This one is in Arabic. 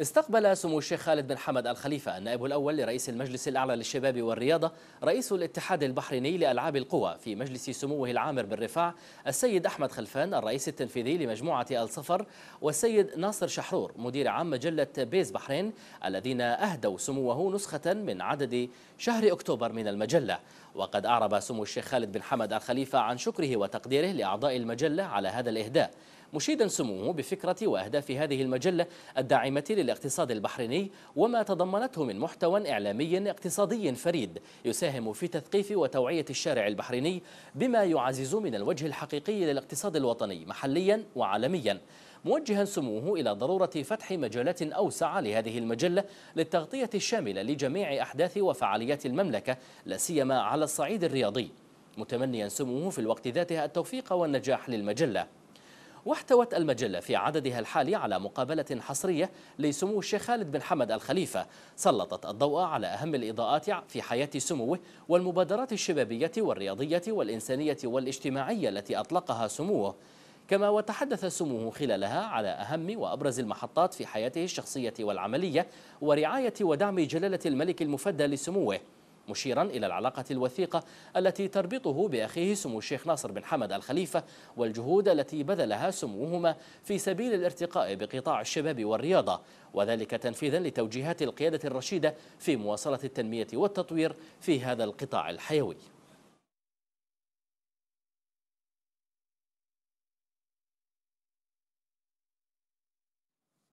استقبل سمو الشيخ خالد بن حمد الخليفة النائب الأول لرئيس المجلس الأعلى للشباب والرياضة رئيس الاتحاد البحريني لألعاب القوى في مجلس سموه العامر بالرفاع السيد أحمد خلفان الرئيس التنفيذي لمجموعة الصفر والسيد ناصر شحرور مدير عام مجلة بيز بحرين الذين أهدوا سموه نسخة من عدد شهر أكتوبر من المجلة وقد أعرب سمو الشيخ خالد بن حمد الخليفة عن شكره وتقديره لأعضاء المجلة على هذا الإهداء مشيدا سموه بفكرة وأهداف هذه المجلة الداعمة للاقتصاد البحريني وما تضمنته من محتوى إعلامي اقتصادي فريد يساهم في تثقيف وتوعية الشارع البحريني بما يعزز من الوجه الحقيقي للاقتصاد الوطني محليا وعالميا موجها سموه إلى ضرورة فتح مجالات أوسع لهذه المجلة للتغطية الشاملة لجميع أحداث وفعاليات المملكة لا سيما على الصعيد الرياضي متمنيا سموه في الوقت ذاته التوفيق والنجاح للمجلة واحتوت المجلة في عددها الحالي على مقابلة حصرية لسمو الشيخ خالد بن حمد الخليفة سلطت الضوء على أهم الإضاءات في حياة سموه والمبادرات الشبابية والرياضية والإنسانية والاجتماعية التي أطلقها سموه كما وتحدث سموه خلالها على أهم وأبرز المحطات في حياته الشخصية والعملية ورعاية ودعم جلالة الملك المفدى لسموه مشيرا إلى العلاقة الوثيقة التي تربطه بأخيه سمو الشيخ ناصر بن حمد الخليفة والجهود التي بذلها سموهما في سبيل الارتقاء بقطاع الشباب والرياضة وذلك تنفيذا لتوجيهات القيادة الرشيدة في مواصلة التنمية والتطوير في هذا القطاع الحيوي